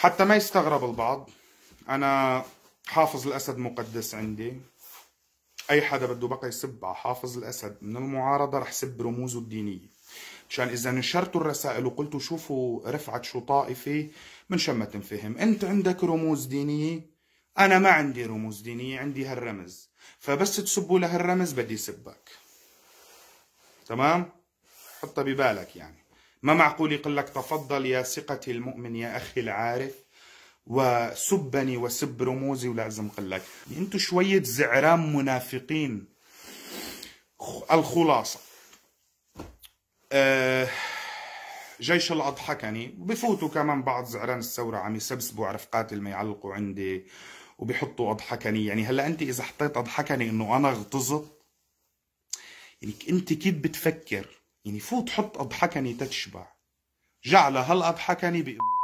حتى ما يستغرب البعض انا حافظ الاسد مقدس عندي اي حدا بده بقى يسب على حافظ الاسد من المعارضه رح سب رموزه الدينيه مشان اذا نشرتوا الرسائل وقلتوا شوفوا رفعت شو طائفي من ما تنفهم انت عندك رموز دينيه انا ما عندي رموز دينيه عندي هالرمز فبس تسبوا لهالرمز بدي سبك تمام حطها ببالك يعني ما معقول يقول لك تفضل يا ثقتي المؤمن يا أخي العارف وسبني وسب رموزي ولازم أقول لك أنتوا شوية زعران منافقين الخلاصة أه جيش الاضحى كاني بفوتوا كمان بعض زعران الثوره عم يسبسبوا على رفقات اللي يعلقوا عندي وبيحطوا اضحكني يعني هلا انت اذا حطيت اضحكني انه انا اغتظت يعني انت كيف بتفكر يعني فوت حط أضحكني تتشبع جعل هل أضحكني بإبراهيم